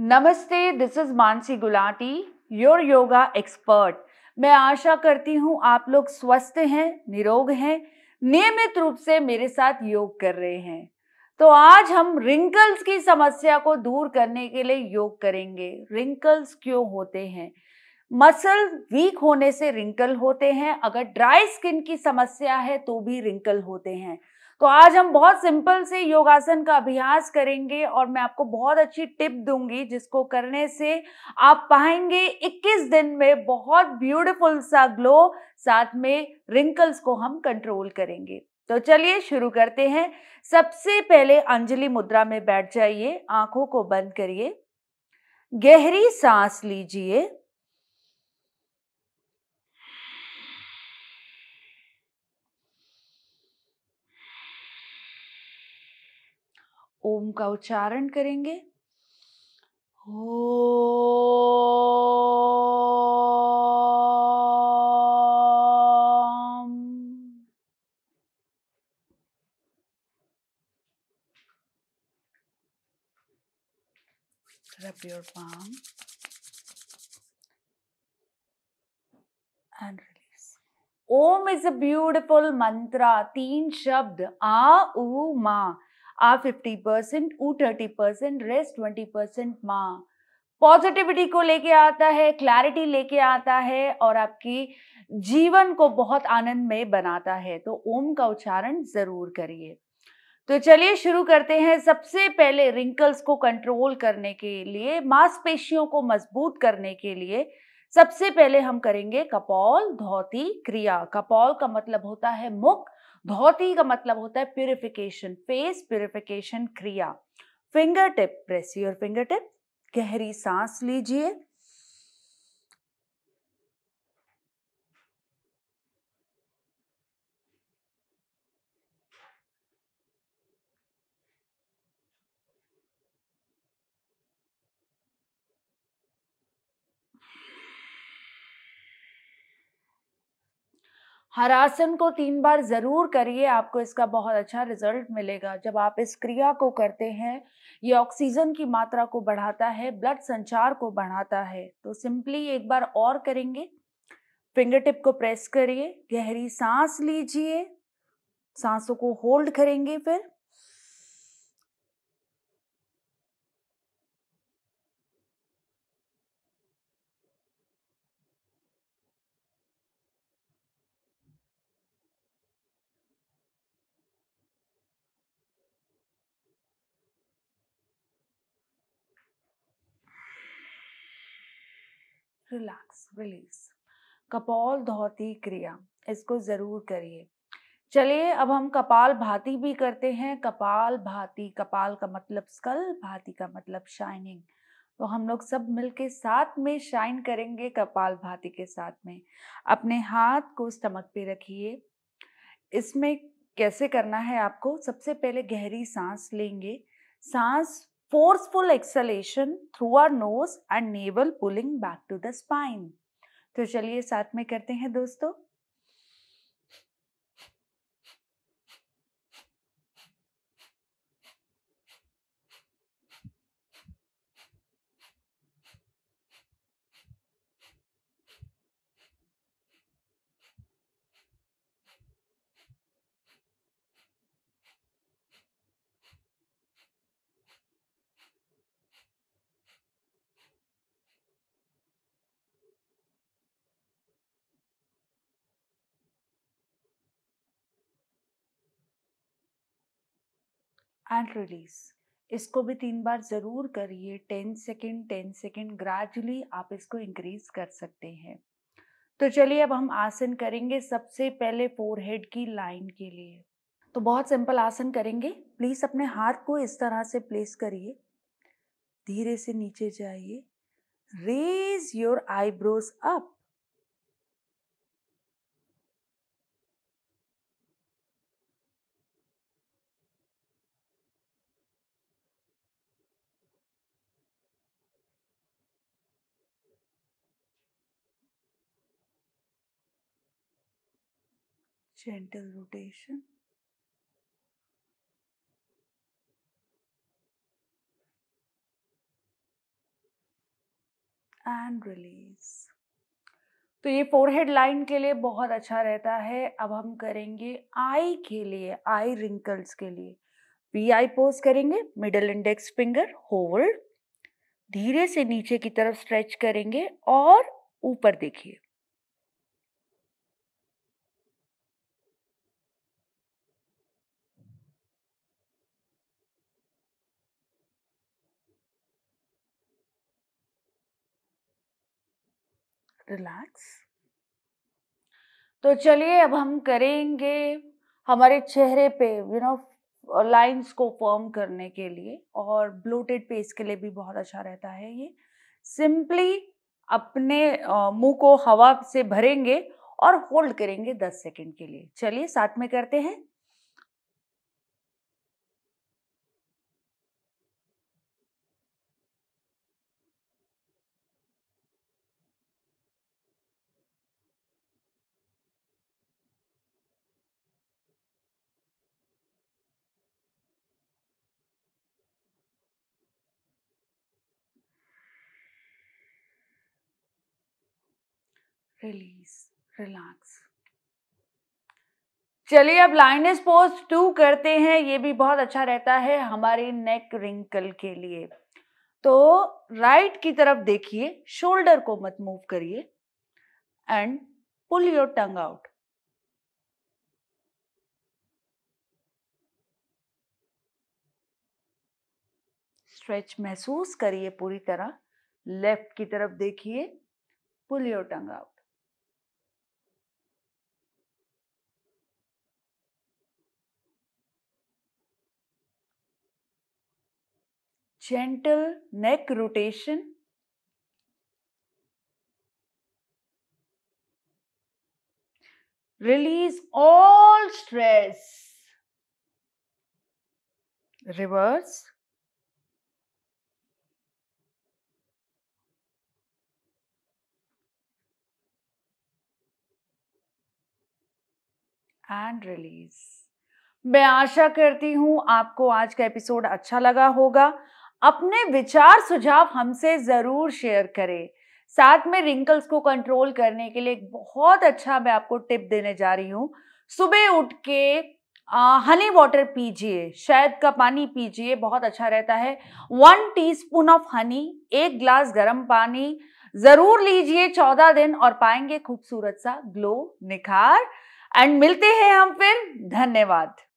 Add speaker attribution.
Speaker 1: नमस्ते this is Mansi Gulati your yoga expert मैं आशा करती हूँ आप लोग स्वस्थ हैं निरोग हैं नियमित रूप से मेरे साथ योग कर रहे हैं तो आज हम रिंकल्स की समस्या को दूर करने के लिए योग करेंगे रिंकल्स क्यों होते हैं मसल वीक होने से रिंकल होते हैं अगर ड्राई स्किन की समस्या है तो भी रिंकल होते हैं तो आज हम बहुत सिंपल से योगासन का अभ्यास करेंगे और मैं आपको बहुत अच्छी टिप दूंगी जिसको करने से आप पाएंगे 21 दिन में बहुत ब्यूटीफुल सा ग्लो साथ में रिंकल्स को हम कंट्रोल करेंगे तो चलिए शुरू करते हैं सबसे पहले अंजलि मुद्रा में बैठ जाइए आंखों को बंद करिए गहरी सांस लीजिए ओम का उच्चारण करेंगे हो your palm and release Om is a beautiful mantra तीन शब्द आ U, मा आ फिफ्टी परसेंट ऊ thirty percent rest twenty percent माँ पॉजिटिविटी को लेके आता है क्लैरिटी लेके आता है और आपकी जीवन को बहुत आनंद में बनाता है तो ओम का उच्चारण जरूर करिए तो चलिए शुरू करते हैं सबसे पहले रिंकल्स को कंट्रोल करने के लिए मांसपेशियों को मजबूत करने के लिए सबसे पहले हम करेंगे कपौल धोती क्रिया कपाल का मतलब होता है मुख धोती का मतलब होता है प्यूरिफिकेशन फेस प्यूरिफिकेशन क्रिया finger tip press your finger tip गहरी सांस लीजिए हर आसन को तीन बार ज़रूर करिए आपको इसका बहुत अच्छा रिजल्ट मिलेगा जब आप इस क्रिया को करते हैं ये ऑक्सीजन की मात्रा को बढ़ाता है ब्लड संचार को बढ़ाता है तो सिंपली एक बार और करेंगे फिंगर टिप को प्रेस करिए गहरी सांस लीजिए सांसों को होल्ड करेंगे फिर रिलैक्स रिलीज कपाल धोती क्रिया इसको ज़रूर करिए चलिए अब हम कपाल भाती भी करते हैं कपाल भाती कपाल का मतलब स्कल भाती का मतलब शाइनिंग तो हम लोग सब मिलके साथ में शाइन करेंगे कपाल भाती के साथ में अपने हाथ को स्टमक पे रखिए इसमें कैसे करना है आपको सबसे पहले गहरी सांस लेंगे सांस forceful exhalation through our nose and navel pulling back to the spine. तो चलिए साथ में करते हैं दोस्तों एंड रिलीज़ इसको भी तीन बार ज़रूर करिए ten second ten second gradually आप इसको इंक्रीज कर सकते हैं तो चलिए अब हम आसन करेंगे सबसे पहले फोरहेड की लाइन के लिए तो बहुत सिंपल आसन करेंगे प्लीज़ अपने हाथ को इस तरह से प्लेस करिए धीरे से नीचे जाइए raise your eyebrows up gentle rotation. And release तो ये फोरहेड लाइन के लिए बहुत अच्छा रहता है अब हम करेंगे आई के लिए आई रिंकल्स के लिए पी आई पोज करेंगे मिडल इंडेक्स फिंगर होल्ड धीरे से नीचे की तरफ स्ट्रेच करेंगे और ऊपर देखिए रिलैक्स तो चलिए अब हम करेंगे हमारे चेहरे पे यू नो लाइंस को फॉर्म करने के लिए और ब्लोटेड फेस के लिए भी बहुत अच्छा रहता है ये सिंपली अपने मुंह को हवा से भरेंगे और होल्ड करेंगे दस सेकंड के लिए चलिए साथ में करते हैं रिलीज रिलैक्स चलिए अब लाइनेस पोज टू करते हैं ये भी बहुत अच्छा रहता है हमारे नेक रिंकल के लिए तो राइट की तरफ देखिए शोल्डर को मत मूव करिए and pull your tongue out stretch महसूस करिए पूरी तरह लेफ्ट की तरफ देखिए pull your tongue out gentle neck rotation. Release all stress. Reverse. And release मैं आशा करती हूँ आपको आज का एपिसोड अच्छा लगा होगा अपने विचार सुझाव हमसे ज़रूर शेयर करें साथ में रिंकल्स को कंट्रोल करने के लिए एक बहुत अच्छा मैं आपको टिप देने जा रही हूँ सुबह उठ के हनी वाटर पीजिए शहद का पानी पीजिए बहुत अच्छा रहता है वन टीस्पून ऑफ हनी एक ग्लास गर्म पानी ज़रूर लीजिए चौदह दिन और पाएंगे खूबसूरत सा ग्लो निखार एंड मिलते हैं हम फिर धन्यवाद